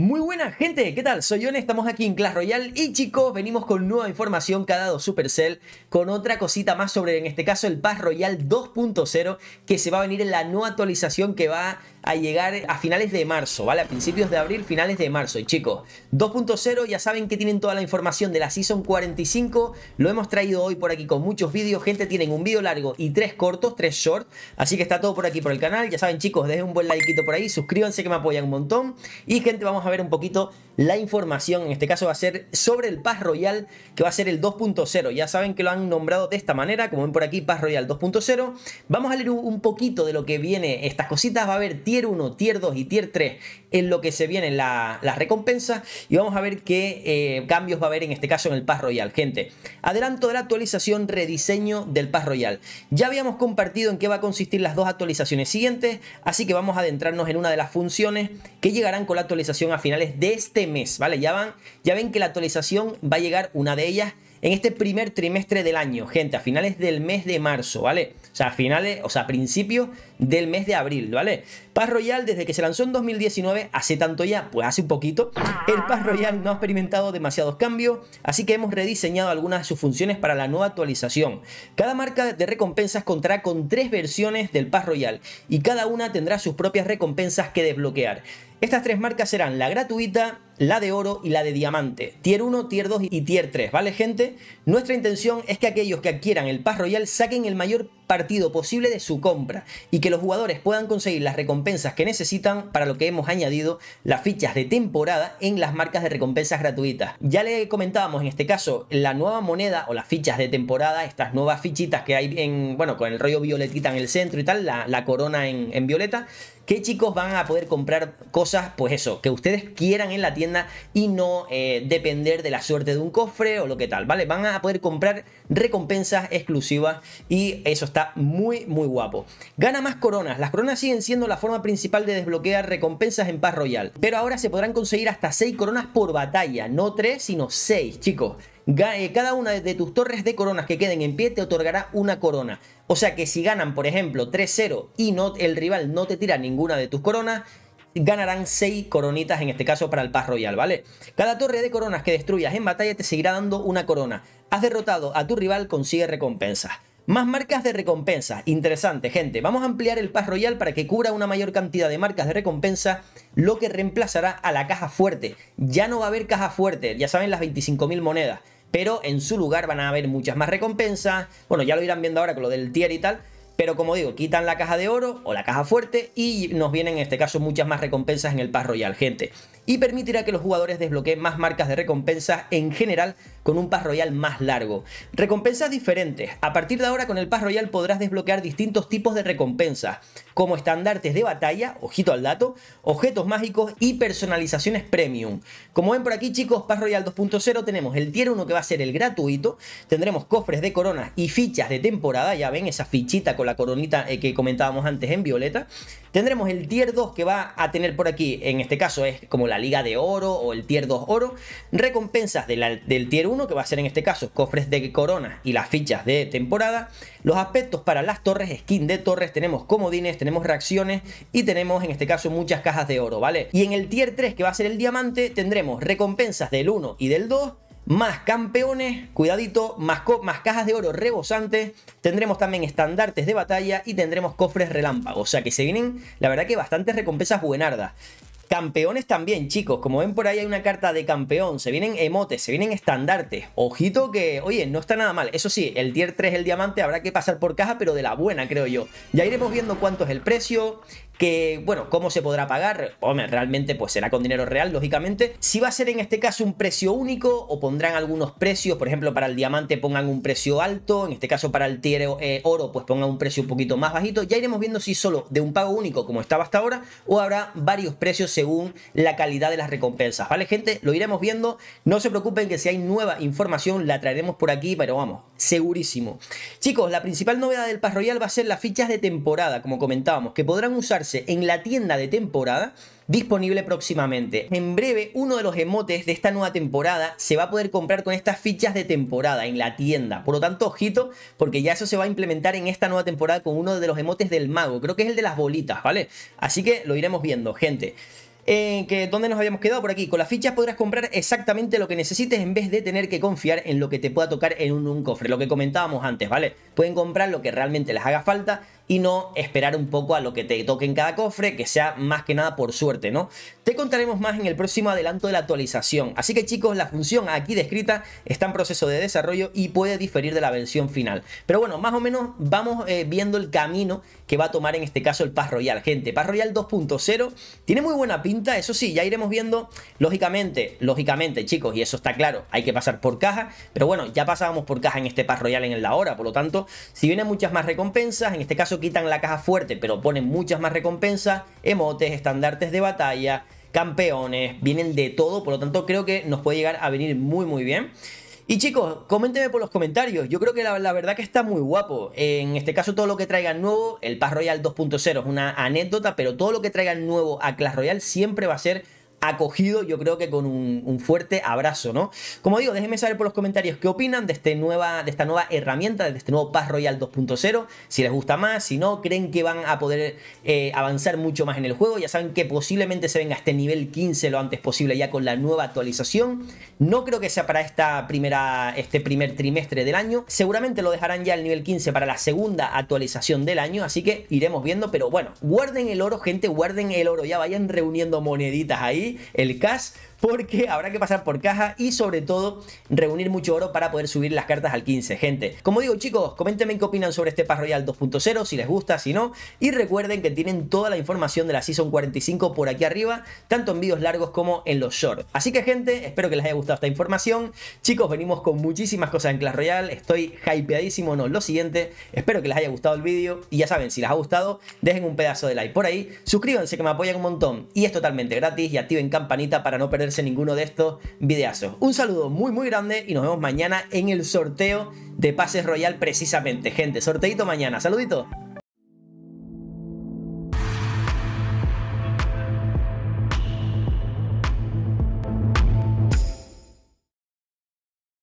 Muy buena gente, ¿qué tal? Soy Yone, estamos aquí en Clash Royale y chicos, venimos con nueva información cada dos Supercell, con otra cosita más sobre, en este caso, el Pass Royale 2.0, que se va a venir en la nueva actualización que va a llegar a finales de marzo, ¿vale? A principios de abril, finales de marzo. Y chicos, 2.0, ya saben que tienen toda la información de la Season 45, lo hemos traído hoy por aquí con muchos vídeos, gente, tienen un vídeo largo y tres cortos, tres short, así que está todo por aquí por el canal, ya saben chicos, dejen un buen like por ahí, suscríbanse que me apoyan un montón y gente, vamos a ver un poquito la información. En este caso va a ser sobre el Pass Royal, que va a ser el 2.0. Ya saben que lo han nombrado de esta manera, como ven por aquí, Paz Royal 2.0. Vamos a leer un poquito de lo que viene estas cositas. Va a haber Tier 1, Tier 2 y Tier 3 en lo que se vienen la, las recompensas. Y vamos a ver qué eh, cambios va a haber en este caso en el Pass Royal. Gente, adelanto de la actualización, rediseño del Pass Royal. Ya habíamos compartido en qué va a consistir las dos actualizaciones siguientes, así que vamos a adentrarnos en una de las funciones que llegarán con la actualización a finales de este mes, ¿vale? Ya, van, ya ven que la actualización va a llegar, una de ellas, en este primer trimestre del año, gente, a finales del mes de marzo, ¿vale? O sea, a finales, o sea, a principios del mes de abril, ¿vale? Paz Royal, desde que se lanzó en 2019, hace tanto ya, pues hace un poquito, el Paz Royal no ha experimentado demasiados cambios, así que hemos rediseñado algunas de sus funciones para la nueva actualización. Cada marca de recompensas contará con tres versiones del Paz Royal y cada una tendrá sus propias recompensas que desbloquear. Estas tres marcas serán la gratuita, la de oro y la de diamante. Tier 1, tier 2 y tier 3, ¿vale gente? Nuestra intención es que aquellos que adquieran el Pass Royal saquen el mayor partido posible de su compra y que los jugadores puedan conseguir las recompensas que necesitan para lo que hemos añadido las fichas de temporada en las marcas de recompensas gratuitas. Ya le comentábamos en este caso la nueva moneda o las fichas de temporada, estas nuevas fichitas que hay en, bueno, con el rollo violetita en el centro y tal, la, corona en violeta, que chicos van a poder comprar cosas, pues eso, que ustedes quieran en la tienda y no eh, depender de la suerte de un cofre o lo que tal, ¿vale? Van a poder comprar recompensas exclusivas y eso está muy, muy guapo. Gana más coronas. Las coronas siguen siendo la forma principal de desbloquear recompensas en Paz Royal, pero ahora se podrán conseguir hasta 6 coronas por batalla, no 3, sino 6, chicos. Eh, cada una de tus torres de coronas que queden en pie te otorgará una corona. O sea que si ganan, por ejemplo, 3-0 y no, el rival no te tira ninguna de tus coronas, ganarán 6 coronitas, en este caso para el Paz Royal, ¿vale? Cada torre de coronas que destruyas en batalla te seguirá dando una corona. Has derrotado a tu rival, consigue recompensas. Más marcas de recompensa. Interesante, gente. Vamos a ampliar el Pass Royal para que cubra una mayor cantidad de marcas de recompensa, lo que reemplazará a la caja fuerte. Ya no va a haber caja fuerte, ya saben, las 25.000 monedas. Pero en su lugar van a haber muchas más recompensas. Bueno, ya lo irán viendo ahora con lo del tier y tal. Pero como digo, quitan la caja de oro o la caja fuerte y nos vienen en este caso muchas más recompensas en el Pass Royal, gente y permitirá que los jugadores desbloqueen más marcas de recompensas en general con un Pass Royal más largo. Recompensas diferentes. A partir de ahora con el Pass Royal podrás desbloquear distintos tipos de recompensas, como estandartes de batalla, ojito al dato, objetos mágicos y personalizaciones premium. Como ven por aquí chicos, Pass Royal 2.0 tenemos el Tier 1 que va a ser el gratuito, tendremos cofres de coronas y fichas de temporada, ya ven esa fichita con la coronita eh, que comentábamos antes en violeta, Tendremos el tier 2 que va a tener por aquí, en este caso es como la liga de oro o el tier 2 oro, recompensas del tier 1 que va a ser en este caso cofres de corona y las fichas de temporada, los aspectos para las torres, skin de torres, tenemos comodines, tenemos reacciones y tenemos en este caso muchas cajas de oro, ¿vale? Y en el tier 3 que va a ser el diamante tendremos recompensas del 1 y del 2, más campeones, cuidadito, más, más, cajas de oro rebosantes, tendremos también estandartes de batalla y tendremos cofres relámpagos. O sea que se vienen, la verdad que bastantes recompensas buenardas. Campeones también, chicos. Como ven por ahí hay una carta de campeón. Se vienen emotes, se vienen estandartes. Ojito que, oye, no está nada mal. Eso sí, el tier 3, el diamante, habrá que pasar por caja, pero de la buena, creo yo. Ya iremos viendo cuánto es el precio que, bueno, ¿cómo se podrá pagar? realmente pues será con dinero real, lógicamente. Si va a ser en este caso un precio único o pondrán algunos precios, por ejemplo, para el diamante pongan un precio alto, en este caso para el eh, oro pues pongan un precio un poquito más bajito. Ya iremos viendo si solo de un pago único como estaba hasta ahora o habrá varios precios según la calidad de las recompensas, ¿vale gente? Lo iremos viendo, no se preocupen que si hay nueva información la traeremos por aquí, pero vamos, segurísimo. Chicos, la principal novedad del Pass Royal va a ser las fichas de temporada, como comentábamos, que podrán usarse en la tienda de temporada disponible próximamente. En breve, uno de los emotes de esta nueva temporada se va a poder comprar con estas fichas de temporada en la tienda. Por lo tanto, ojito, porque ya eso se va a implementar en esta nueva temporada con uno de los emotes del mago. Creo que es el de las bolitas, ¿vale? Así que lo iremos viendo, gente. Eh, que dónde nos habíamos quedado por aquí. Con las fichas podrás comprar exactamente lo que necesites en vez de tener que confiar en lo que te pueda tocar en un, un, cofre. Lo que comentábamos antes, ¿vale? Pueden comprar lo que realmente les haga falta y no esperar un poco a lo que te toque en cada cofre, que sea más que nada por suerte, ¿no? Te contaremos más en el próximo adelanto de la actualización. Así que chicos, la función aquí descrita está en proceso de desarrollo y puede diferir de la versión final. Pero bueno, más o menos vamos eh, viendo el camino que va a tomar en este caso el Paz Royal. Gente, Paz Royal 2.0 tiene muy buena pinta, eso sí, ya iremos viendo, lógicamente, lógicamente chicos, y eso está claro, hay que pasar por caja, pero bueno, ya pasábamos por caja en este Pass Royal en la hora, por lo tanto, si vienen muchas más recompensas, en este caso quitan la caja fuerte, pero ponen muchas más recompensas, emotes, estandartes de batalla, campeones, vienen de todo, por lo tanto creo que nos puede llegar a venir muy muy bien. Y chicos, coméntenme por los comentarios. Yo creo que la, verdad que está muy guapo. En este caso, todo lo que traigan nuevo, el Pass Royal 2.0 es una anécdota, pero todo lo que traigan nuevo a Clash Royale siempre va a ser acogido, yo creo que con un, fuerte abrazo, ¿no? Como digo, déjenme saber por los comentarios qué opinan de, este nueva, de esta nueva herramienta, de este nuevo Pass Royal 2.0, si les gusta más, si no, creen que van a poder eh, avanzar mucho más en el juego, ya saben que posiblemente se venga a este nivel 15 lo antes posible ya con la nueva actualización, no creo que sea para esta primera, este primer trimestre del año, seguramente lo dejarán ya el nivel 15 para la segunda actualización del año, así que iremos viendo, pero bueno, guarden el oro, gente, guarden el oro, ya vayan reuniendo moneditas ahí, el CAS porque habrá que pasar por caja y sobre todo reunir mucho oro para poder subir las cartas al 15, gente. Como digo chicos, coméntenme qué opinan sobre este Pass Royal 2.0, si les gusta, si no, y recuerden que tienen toda la información de la Season 45 por aquí arriba, tanto en vídeos largos como en los shorts. Así que gente, espero que les haya gustado esta información. Chicos, venimos con muchísimas cosas en Clash Royale, estoy hypeadísimo, no, lo siguiente, espero que les haya gustado el vídeo y ya saben, si les ha gustado, dejen un pedazo de like por ahí, suscríbanse que me apoyan un montón y es totalmente gratis y activen campanita para no perder en ninguno de estos videazos. Un saludo muy muy grande y nos vemos mañana en el sorteo de pases royal precisamente. Gente, sorteito mañana. saludito